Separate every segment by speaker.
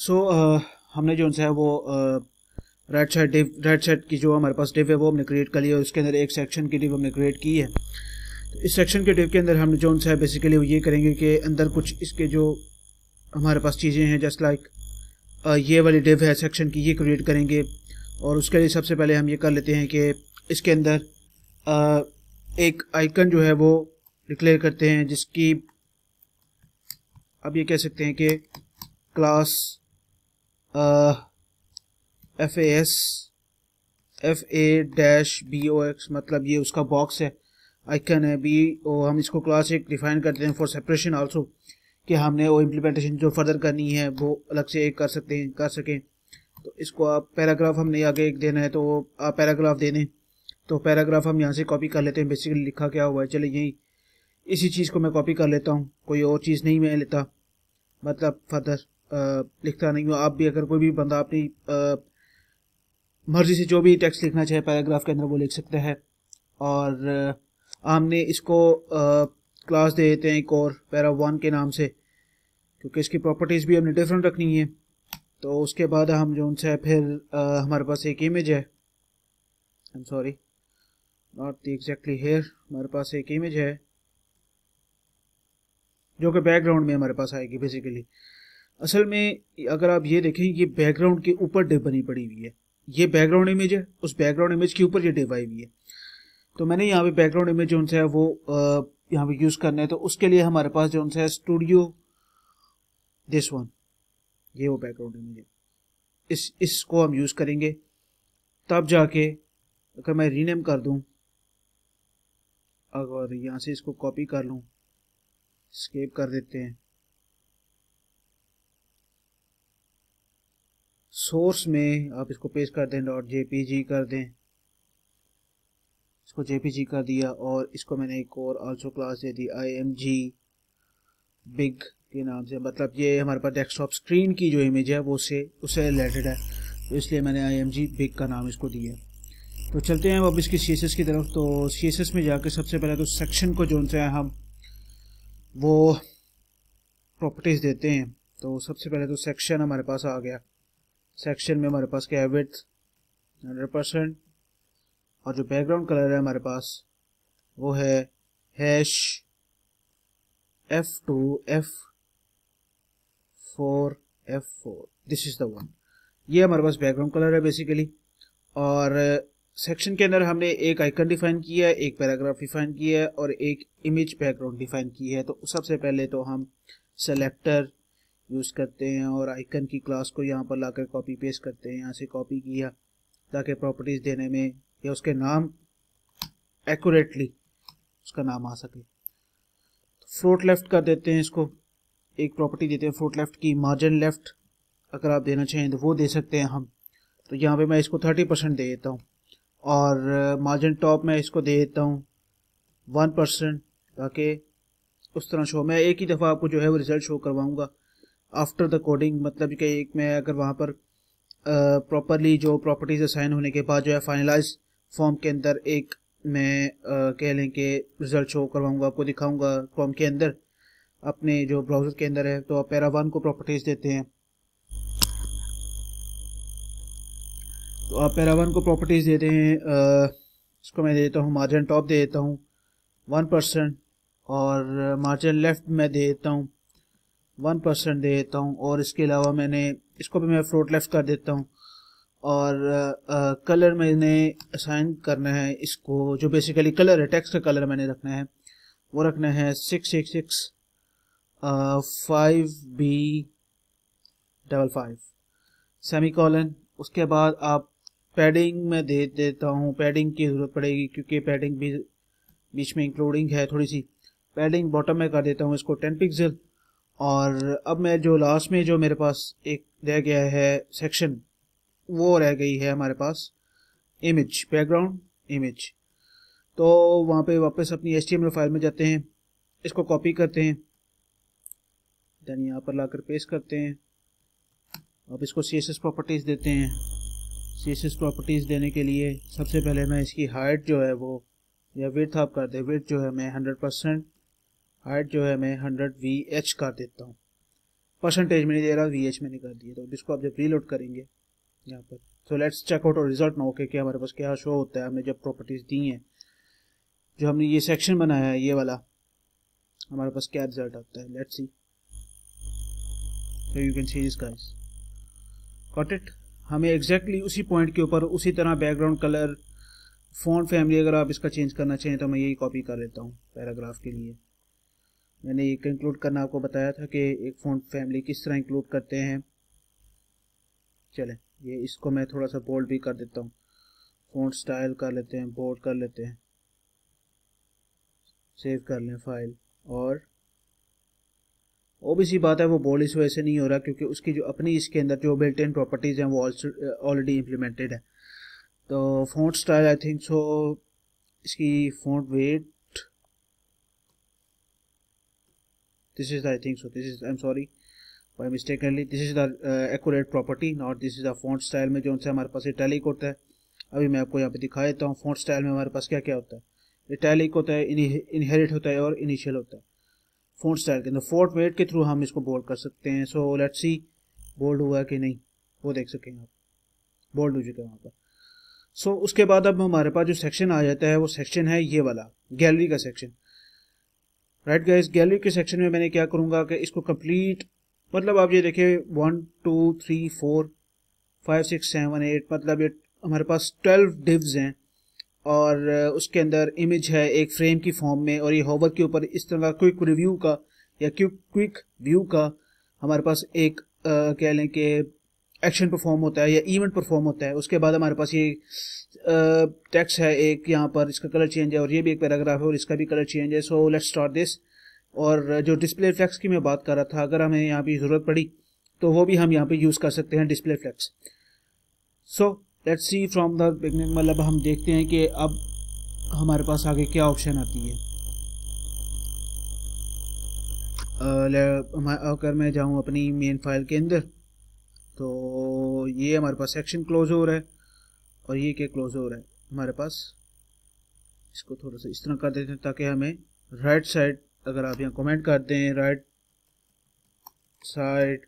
Speaker 1: सो so, uh, हमने जो उनसे है वो red side div red side की जो हमारे पास डिव है वो हमने क्रिएट कर लिया और उसके अंदर एक सेक्शन की डिव हमने क्रिएट की है तो इस सेक्शन के डिव के अंदर हम जो उनसे है बेसिकली वो ये करेंगे कि अंदर कुछ इसके जो हमारे पास चीज़ें हैं जस्ट लाइक uh, ये वाली डिव है सेक्शन की ये क्रिएट करेंगे और उसके लिए सबसे पहले हम ये कर लेते हैं कि इसके अंदर uh, एक आइकन जो है वो डिक्लेयर करते हैं जिसकी अब ये कह सकते हैं कि class F A S F A dash B O X मतलब ये उसका बॉक्स है आइकन है बी ओ हम इसको क्लास एक डिफाइन करते हैं फॉर सेपरेशन आल्सो कि हमने वो इम्प्लीमेंटेशन जो फर्दर करनी है वो अलग से एक कर सकते हैं कर सकें तो इसको आप पैराग्राफ हमने आगे एक देना है तो आप पैराग्राफ दे दें तो पैराग्राफ हम यहाँ से कॉपी कर लेते हैं बेसिकली लिखा क्या हुआ है चले यही इसी चीज़ को मैं कॉपी कर लेता हूँ कोई और चीज़ नहीं मैं लेता मतलब फर्दर लिखता नहीं हूँ आप भी अगर कोई भी बंदा अपनी मर्जी से जो भी टेक्स्ट लिखना चाहे पैराग्राफ के अंदर वो लिख सकते हैं और हमने इसको क्लास दे देते हैं एक और पैरा वन के नाम से क्योंकि इसकी प्रॉपर्टीज़ भी हमने डिफरेंट रखनी है तो उसके बाद हम जो उनसे फिर आ, हमारे पास एक इमेज है I am sorry not the exactly here हमारे पास एक इमेज है जो कि बैकग्राउंड में हमारे पास आएगी बेसिकली असल में अगर आप ये देखें ये बैकग्राउंड के ऊपर डिप बनी पड़ी हुई है ये बैकग्राउंड इमेज है उस बैकग्राउंड इमेज के ऊपर ये डिप आई हुई है तो मैंने यहाँ पे बैकग्राउंड इमेज जो है वो यहाँ पे यूज़ करना है तो उसके लिए हमारे पास जो है स्टूडियो दिस वन ये वो बैकग्राउंड इमेज है इस इसको हम यूज़ करेंगे तब जाके अगर मैं रीनेम कर दूँ अगर यहाँ से इसको कॉपी कर लूँ स्केप कर देते हैं सोर्स में आप इसको पेश कर दें डॉट जे कर दें इसको जे कर दिया और इसको मैंने एक और आल्सो क्लास दे दी आई एम जी बिग के नाम से मतलब ये हमारे पास डेस्कटॉप स्क्रीन की जो इमेज है वो उससे उससे रिलेटेड है तो इसलिए मैंने आई एम जी बिग का नाम इसको दिया तो चलते हैं अब इसके सी की तरफ तो सी में जाकर सबसे पहले तो सेक्शन को जो उनसे हम वो प्रॉपर्टीज़ देते हैं तो सबसे पहले तो सेक्शन हमारे पास आ गया सेक्शन में हमारे पास क्या है विथ हंड्रेड परसेंट और जो बैकग्राउंड कलर है हमारे पास वो है hash F two F four F four this is the one ये हमारे पास बैकग्राउंड कलर है बेसिकली और सेक्शन के अंदर हमने एक आइकन डिफाइन किया है एक पैराग्राफ डिफाइन किया है और एक इमेज बैकग्राउंड डिफाइन की है तो सबसे पहले तो हम सेलेक्टर यूज़ करते हैं और आइकन की क्लास को यहाँ पर लाकर कॉपी पेस्ट करते हैं यहाँ से कॉपी किया ताकि प्रॉपर्टीज़ देने में या उसके नाम एक्यूरेटली उसका नाम आ सके तो फ्रूट लेफ्ट कर देते हैं इसको एक प्रॉपर्टी देते हैं फ्रूट लेफ्ट की मार्जिन लेफ्ट अगर आप देना चाहें तो वो दे सकते हैं हम तो यहाँ पे मैं इसको थर्टी परसेंट दे देता हूँ और मार्जिन टॉप मैं इसको दे देता हूँ वन परसेंट ताकि उस तरह शो मैं एक ही दफ़ा आपको जो है वो रिज़ल्ट शो करवाऊँगा आफ्टर द कोडिंग मतलब कि एक मैं अगर वहाँ पर प्रॉपरली जो प्रॉपर्टीज असाइन होने के बाद जो है फाइनलाइज फॉर्म के अंदर एक मैं कह लें कि रिजल्ट शो करवाऊँगा आपको दिखाऊँगा फॉर्म के अंदर अपने जो ब्राउज़र के अंदर है तो आप पैरा वन को प्रॉपर्टीज़ देते हैं तो आप पैरा वन को प्रॉपर्टीज़ देते हैं इसको मैं दे देता हूँ मार्जिन टॉप दे देता हूँ वन परसेंट और मार्जिन लेफ्ट मैं दे देता हूँ वन परसेंट दे देता हूँ और इसके अलावा मैंने इसको भी मैं फ्रोट लेफ्ट कर देता हूँ और आ, कलर मैंने असाइन करना है इसको जो बेसिकली कलर है टेक्स्ट का कलर मैंने रखना है वो रखना है six six six five B double five semicolon उसके बाद आप पैडिंग में दे देता हूँ पैडिंग की ज़रूरत पड़ेगी क्योंकि पैडिंग भी बीच में इंक्लूडिंग है थोड़ी सी पैडिंग बॉटम में कर देता हूँ इसको टेन पिक्सल और अब मैं जो लास्ट में जो मेरे पास एक रह गया है सेक्शन वो रह गई है हमारे पास इमेज बैकग्राउंड इमेज तो वहाँ पे वापस अपनी एच फाइल में जाते हैं इसको कॉपी करते हैं देन यहाँ पर लाकर पेस्ट करते हैं अब इसको सी प्रॉपर्टीज़ देते हैं सी प्रॉपर्टीज़ देने के लिए सबसे पहले मैं इसकी हाइट जो है वो या विर्थ आप कर दें विर्थ जो है मैं हंड्रेड परसेंट हाइट जो है मैं हंड्रेड वी एच कर देता हूँ परसेंटेज में नहीं दे रहा वी एच मैंने कर दिया तो अब इसको आप जब रीलोड करेंगे यहाँ पर सो लेट्स चेक आउट और रिजल्ट ना ओके कि हमारे पास क्या शो होता है हमने जब प्रॉपर्टीज़ दी हैं जो हमने ये सेक्शन बनाया है ये वाला हमारे पास क्या रिजल्ट आता है let's see so you can see this guys caught it हमें एग्जैक्टली exactly उसी पॉइंट के ऊपर उसी तरह बैकग्राउंड कलर फ़ॉन्ट फैमिली अगर आप इसका चेंज करना चाहें तो मैं यही कॉपी कर लेता हूँ पैराग्राफ के लिए मैंने ये इंक्लूड करना आपको बताया था कि एक फ़ॉन्ट फैमिली किस तरह इंक्लूड करते हैं चले ये इसको मैं थोड़ा सा बोल्ड भी कर देता हूँ फ़ॉन्ट स्टाइल कर लेते हैं बोल्ड कर लेते हैं सेव कर लें फाइल और ओबीसी बात है वो बोल्ड इस वजह से नहीं हो रहा क्योंकि उसकी जो अपनी इसके अंदर जो बिल्ट इन प्रॉपर्टीज़ हैं वो ऑलरेडी इम्प्लीमेंटेड है तो font style I think so इसकी font weight this is the I think so this is I'm sorry by mistakenly this is the uh, accurate property not this is the font style में जो उनसे हमारे पास italic होता है अभी मैं आपको यहाँ पे दिखा देता हूँ font style में हमारे पास क्या क्या होता है italic होता है inherit होता है और initial होता है font style के अंदर font weight के through हम इसको bold कर सकते हैं so let's see bold हुआ कि नहीं वो देख सकेंगे आप bold हो चुका है वहाँ पर सो so, उसके बाद अब हमारे पास जो सेक्शन आ जाता है वो सेक्शन है ये वाला गैलरी का सेक्शन राइट गाइस गैलरी के सेक्शन में मैंने क्या करूँगा कि इसको कंप्लीट मतलब आप ये देखें one two three four five six seven eight मतलब ये हमारे पास ट्वेल्व डिव्स हैं और uh, उसके अंदर इमेज है एक फ्रेम की फॉर्म में और ये होवर के ऊपर इस तरह का क्विक रिव्यू का या क्विक क्विक व्यू का हमारे पास एक आ, uh, कह लें कि एक्शन परफॉर्म होता है या इवेंट परफॉर्म होता है उसके बाद हमारे पास ये टैक्स है एक यहाँ पर इसका कलर चेंज है और ये भी एक पैराग्राफ है और इसका भी कलर चेंज है सो लेट्स स्टार्ट दिस और जो डिस्प्ले फ्लैक्स की मैं बात कर रहा था अगर हमें यहाँ पर ज़रूरत पड़ी तो वो भी हम यहाँ पर यूज़ कर सकते हैं display flex so let's see from the beginning मतलब हम देखते हैं कि अब हमारे पास आगे क्या ऑप्शन आती है अगर मैं जाऊँ अपनी मेन फाइल के अंदर तो ये हमारे पास सेक्शन क्लोज हो रहा है और ये क्या क्लोज हो रहा है हमारे पास इसको थोड़ा सा इस तरह कर देते हैं ताकि हमें राइट साइड अगर आप यहाँ कमेंट कर दें राइट साइड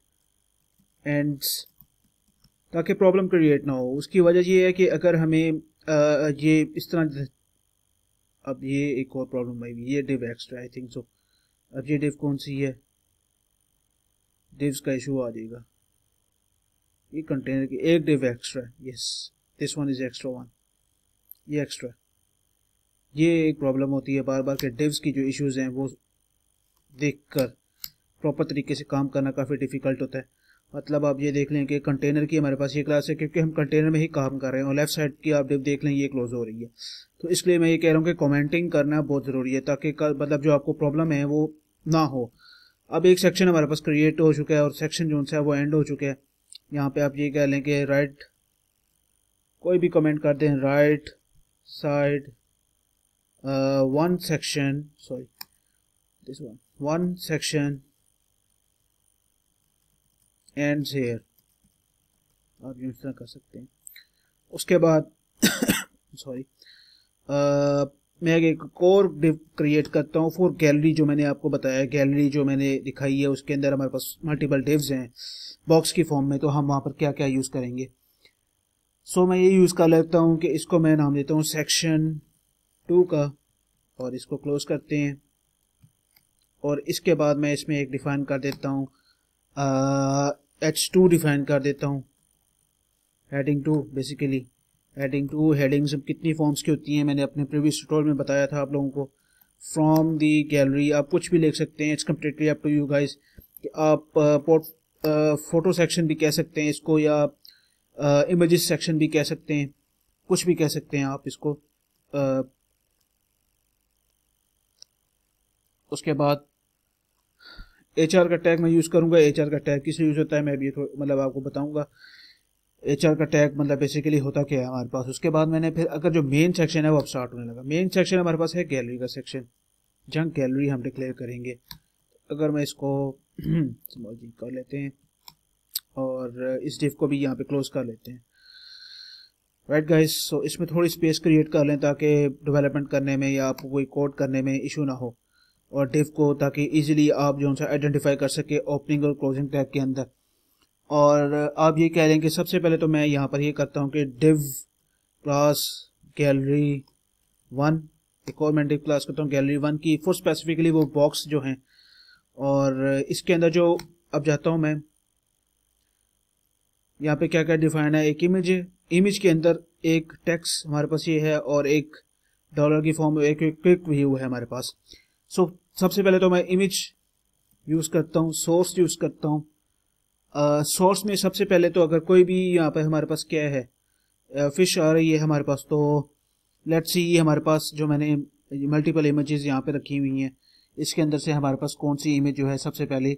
Speaker 1: एंड्स ताकि प्रॉब्लम क्रिएट ना हो उसकी वजह ये है कि अगर हमें आ, ये इस तरह अब ये एक और प्रॉब्लम आई ये div extra I think so अब ये डिव कौन सी है डिव्स का इशू आ जाएगा ये कंटेनर की एक div extra yes this one is extra one ये एक्स्ट्रा ये एक प्रॉब्लम होती है बार बार के डिव्स की जो इश्यूज हैं वो देख कर प्रॉपर तरीके से काम करना काफ़ी डिफिकल्ट होता है मतलब आप ये देख लें कि कंटेनर की हमारे पास ये क्लास है क्योंकि हम कंटेनर में ही काम कर रहे हैं और लेफ्ट साइड की आप डिव देख लें ये क्लोज हो रही है तो इसलिए मैं ये कह रहा हूँ कि कॉमेंटिंग करना बहुत ज़रूरी है ताकि मतलब जो आपको प्रॉब्लम है वो ना हो अब एक सेक्शन हमारे पास क्रिएट हो चुका है और सेक्शन जो है वो एंड हो चुका है यहाँ पे आप ये कह लें कि राइट कोई भी कमेंट करते हैं right side one section sorry this one one section and here आप यूँ तरह कर सकते हैं उसके बाद सॉरी मैं एक और डिव क्रिएट करता हूँ फोर गैलरी जो मैंने आपको बताया गैलरी जो मैंने दिखाई है उसके अंदर हमारे पास मल्टीपल डिव्स हैं बॉक्स की फॉर्म में तो हम वहाँ पर क्या क्या यूज़ करेंगे सो so, मैं ये यूज़ कर लेता हूँ कि इसको मैं नाम देता हूँ सेक्शन टू का और इसको क्लोज करते हैं और इसके बाद मैं इसमें एक डिफाइन कर देता हूँ एच टू डिफाइन कर देता हूँ heading two basically heading two headings कितनी फॉर्म्स की होती हैं मैंने अपने प्रीवियस ट्यूटोरियल में बताया था आप लोगों को फ्रॉम दी गैलरी आप कुछ भी लिख सकते हैं it's completely up to you guys आप पोर्ट फोटो सेक्शन भी कह सकते हैं इसको या इमेज uh, सेक्शन भी कह सकते हैं कुछ भी कह सकते हैं आप इसको uh, उसके बाद एच का टैग मैं यूज़ करूँगा एच का टैग किसे यूज़ होता है मैं भी मतलब आपको बताऊँगा एच का टैग मतलब बेसिकली होता क्या है हमारे पास उसके बाद मैंने फिर अगर जो मेन सेक्शन है वो अब स्टार्ट होने लगा मेन सेक्शन हमारे पास है गैलरी का सेक्शन जंक गैलरी हम डिक्लेयर करेंगे अगर मैं इसको समझिए कर लेते हैं और इस डिफ को भी यहाँ पे क्लोज कर लेते हैं राइट गाइस सो इसमें थोड़ी स्पेस क्रिएट कर लें ताकि डेवलपमेंट करने में या आपको कोई कोड करने में इशू ना हो और डिफ को ताकि ईजिली आप जो है आइडेंटिफाई कर सके ओपनिंग और क्लोजिंग टैग के अंदर और आप ये कह रहे हैं कि सबसे पहले तो मैं यहाँ पर ये करता हूँ कि डिव क्लास गैलरी वन एक और मैं डिव क्लास करता हूँ गैलरी वन की फॉर स्पेसिफिकली वो बॉक्स जो हैं और इसके अंदर जो अब जाता हूँ मैं यहाँ पे क्या क्या डिफाइन है एक इमेज है इमेज के अंदर एक टेक्स हमारे पास ये है और एक डॉलर की फॉर्म एक क्विक व्यू है हमारे पास सो so, सबसे पहले तो मैं इमेज यूज़ करता हूँ सोर्स यूज़ करता हूँ सोर्स में सबसे पहले तो अगर कोई भी यहाँ पर हमारे पास क्या है फ़िश आ रही है हमारे पास तो लेट्स सी हमारे पास जो मैंने मल्टीपल इमेजेस यहाँ पे रखी हुई हैं इसके अंदर से हमारे पास कौन सी इमेज जो है सबसे पहले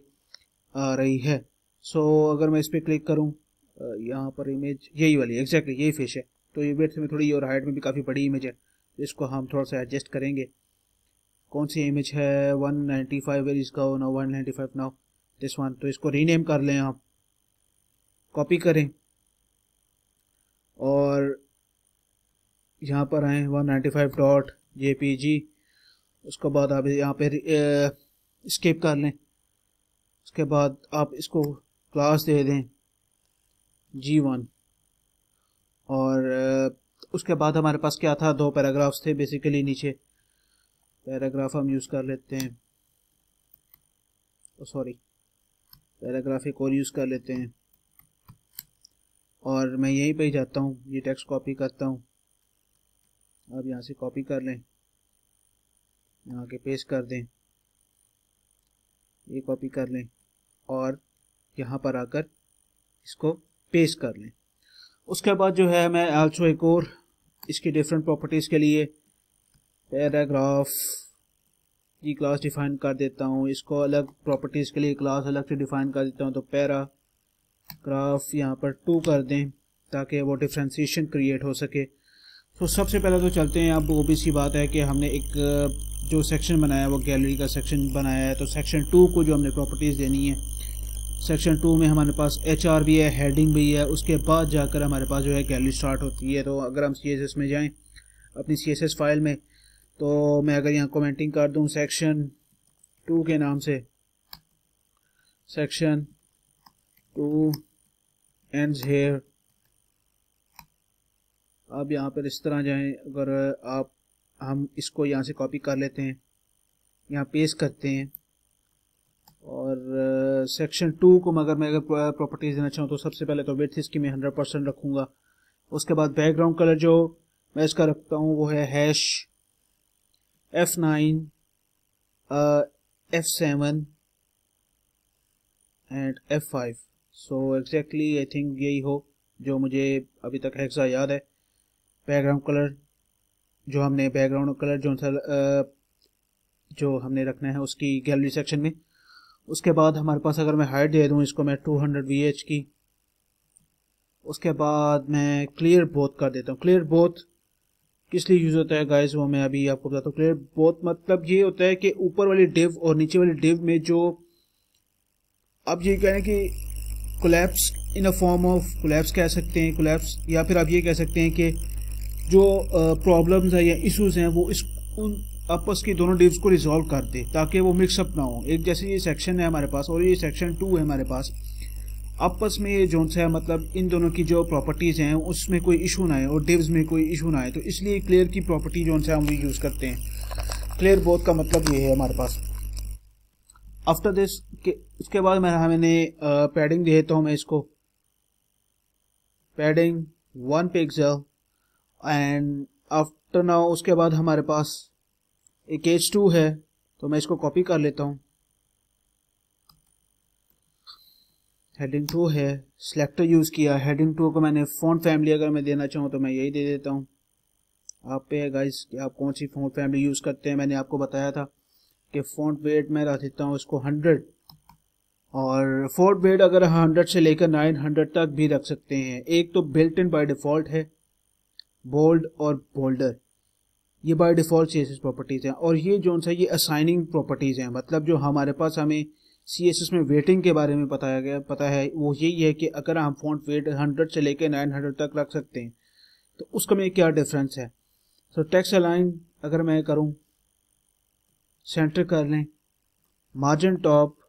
Speaker 1: आ रही है सो so, अगर मैं इस पर क्लिक करूँ यहाँ पर इमेज यही वाली एग्जैक्टली यही फिश है तो ये वेट में थोड़ी और हाइट में भी काफ़ी बड़ी इमेज है इसको हम थोड़ा सा एडजस्ट करेंगे कौन सी इमेज है नाइन्टी फाइव वेरीज का now five now this one तो इसको रीनेम कर लें आप कॉपी करें और यहाँ पर आए one ninety five dot J P G उसके बाद आप यहाँ पर स्किप कर लें उसके बाद आप इसको क्लास दे दें जी वन और उसके बाद हमारे पास क्या था दो पैराग्राफ्स थे बेसिकली नीचे पैराग्राफ हम यूज़ कर लेते हैं सॉरी oh, पैराग्राफ एक और यूज़ कर लेते हैं और मैं यहीं पर ही जाता हूँ ये टेक्स्ट कॉपी करता हूँ अब यहाँ से कॉपी कर लें यहाँ के पेस्ट कर दें ये कॉपी कर लें और यहाँ पर आकर इसको पेस्ट कर लें उसके बाद जो है मैं आल्सो एक और इसकी डिफरेंट प्रॉपर्टीज़ के लिए पैराग्राफ की क्लास डिफाइन कर देता हूँ इसको अलग प्रॉपर्टीज़ के लिए क्लास अलग से डिफाइन कर देता हूँ तो पैरा ग्राफ यहाँ पर टू कर दें ताकि वो डिफ्रेंसीशन क्रिएट हो सके तो सबसे पहले तो चलते हैं अब वो भी सी बात है कि हमने एक जो सेक्शन बनाया वो गैलरी का सेक्शन बनाया है तो सेक्शन टू को जो हमने प्रॉपर्टीज़ देनी है सेक्शन टू में हमारे पास एच आर भी है हेडिंग भी है उसके बाद जाकर हमारे पास जो है गैलरी स्टार्ट होती है तो अगर हम सी एस एस में जाएँ अपनी सी एस एस फाइल में तो मैं अगर यहाँ कमेंटिंग कर दूँ सेक्शन टू के नाम से सेक्शन टू एंड हेयर अब यहाँ पर इस तरह जाएं अगर आप हम इसको यहाँ से कॉपी कर लेते हैं यहाँ पेस्ट करते हैं और सेक्शन uh, टू को मगर मैं अगर प्रॉपर्टीज़ देना चाहूँ तो सबसे पहले तो विथ इसकी मैं हंड्रेड परसेंट रखूँगा उसके बाद बैकग्राउंड कलर जो मैं इसका रखता हूँ वो है hash F nine F seven and F five so exactly I think यही हो जो मुझे अभी तक हेक्सा याद है बैकग्राउंड कलर जो हमने बैकग्राउंड कलर जो आ, uh, जो हमने रखना है उसकी गैलरी सेक्शन में उसके बाद हमारे पास अगर मैं हाइट दे दूँ इसको मैं 200 हंड्रेड की उसके बाद मैं क्लियर बोथ कर देता हूँ क्लियर बोथ किस लिए यूज़ होता है गाइस वो मैं अभी आपको बताता हूँ क्लियर बहुत मतलब ये होता है कि ऊपर वाली डिव और नीचे वाली डिव में जो आप ये कह रहे हैं कि collapse in a form of collapse कह सकते हैं कोलेप्स या फिर आप ये कह सकते हैं कि जो प्रॉब्लम्स हैं या इश्यूज हैं वो इस उन आपस की दोनों डिव्स को रिजॉल्व कर दे ताकि वो मिक्सअप ना हो एक जैसे ये सेक्शन है हमारे पास और ये सेक्शन टू है हमारे पास आपस में ये जो है मतलब इन दोनों की जो प्रॉपर्टीज़ हैं उसमें कोई इशू ना आए और डिव्स में कोई इशू ना आए तो इसलिए क्लियर की प्रॉपर्टी जो है हम यूज़ करते हैं क्लियर बोथ का मतलब ये है हमारे पास आफ्टर दिस उसके बाद मेरा मैंने पैडिंग दी है तो मैं इसको padding one pixel and after now उसके बाद हमारे पास एक एज टू है तो मैं इसको कॉपी कर लेता हूँ हेडिंग टू है सिलेक्टर यूज़ किया हेडिंग टू को मैंने फोन फैमिली अगर मैं देना चाहूँ तो मैं यही दे देता हूँ आप पे है गाइस कि आप कौन सी फोन फैमिली यूज़ करते हैं मैंने आपको बताया था कि फोन वेट मैं रख देता हूँ इसको हंड्रेड और फोर्ट वेट अगर हंड्रेड से लेकर नाइन हंड्रेड तक भी रख सकते हैं एक तो बिल्ट इन बाई डिफ़ॉल्ट है बोल्ड और बोल्डर ये बाई डिफ़ॉल्ट सी प्रॉपर्टीज़ हैं और ये जो सा ये असाइनिंग प्रॉपर्टीज़ हैं मतलब जो हमारे पास हमें सी एस एस में वेटिंग के बारे में बताया गया पता है वो यही है कि अगर हम फॉन्ट वेट हंड्रेड से लेकर नाइन हंड्रेड तक रख सकते हैं तो उसका में क्या डिफरेंस है सो टेक्स्ट अलाइन अगर मैं करूँ सेंटर कर लें मार्जिन टॉप